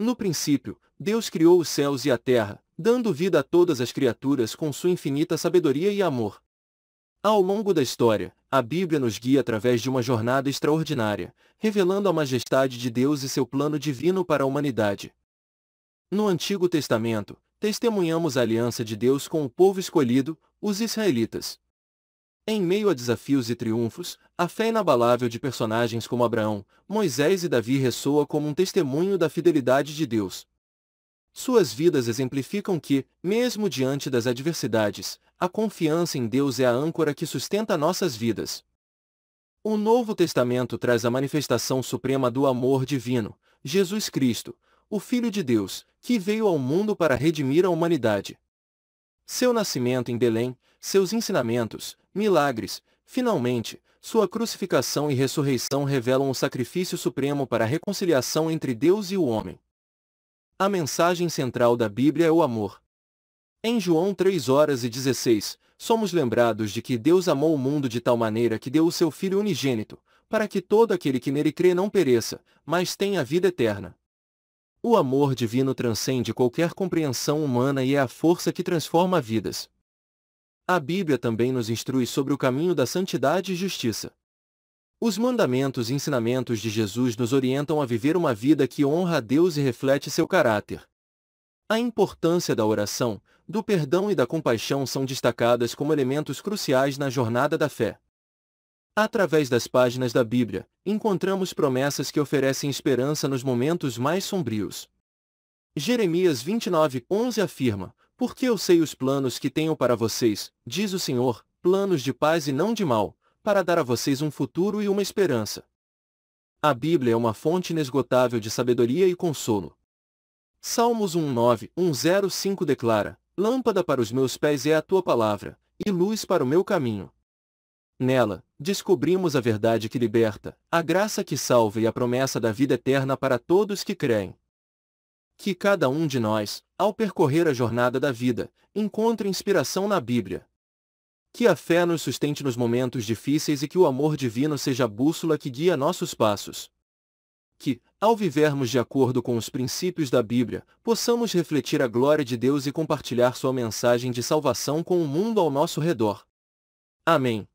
No princípio, Deus criou os céus e a terra, dando vida a todas as criaturas com sua infinita sabedoria e amor. Ao longo da história, a Bíblia nos guia através de uma jornada extraordinária, revelando a majestade de Deus e seu plano divino para a humanidade. No Antigo Testamento, testemunhamos a aliança de Deus com o povo escolhido, os israelitas. Em meio a desafios e triunfos, a fé inabalável de personagens como Abraão, Moisés e Davi ressoa como um testemunho da fidelidade de Deus. Suas vidas exemplificam que, mesmo diante das adversidades, a confiança em Deus é a âncora que sustenta nossas vidas. O Novo Testamento traz a manifestação suprema do amor divino, Jesus Cristo, o Filho de Deus, que veio ao mundo para redimir a humanidade seu nascimento em Belém, seus ensinamentos, milagres, finalmente, sua crucificação e ressurreição revelam o sacrifício supremo para a reconciliação entre Deus e o homem. A mensagem central da Bíblia é o amor. Em João 3 horas e 16, somos lembrados de que Deus amou o mundo de tal maneira que deu o seu Filho unigênito, para que todo aquele que nele crê não pereça, mas tenha a vida eterna. O amor divino transcende qualquer compreensão humana e é a força que transforma vidas. A Bíblia também nos instrui sobre o caminho da santidade e justiça. Os mandamentos e ensinamentos de Jesus nos orientam a viver uma vida que honra a Deus e reflete seu caráter. A importância da oração, do perdão e da compaixão são destacadas como elementos cruciais na jornada da fé. Através das páginas da Bíblia, encontramos promessas que oferecem esperança nos momentos mais sombrios. Jeremias 29, 11 afirma, Porque eu sei os planos que tenho para vocês, diz o Senhor, planos de paz e não de mal, para dar a vocês um futuro e uma esperança. A Bíblia é uma fonte inesgotável de sabedoria e consolo. Salmos 19105 declara, Lâmpada para os meus pés é a tua palavra, e luz para o meu caminho. Nela, descobrimos a verdade que liberta, a graça que salva e a promessa da vida eterna para todos que creem. Que cada um de nós, ao percorrer a jornada da vida, encontre inspiração na Bíblia. Que a fé nos sustente nos momentos difíceis e que o amor divino seja a bússola que guia nossos passos. Que, ao vivermos de acordo com os princípios da Bíblia, possamos refletir a glória de Deus e compartilhar sua mensagem de salvação com o mundo ao nosso redor. Amém.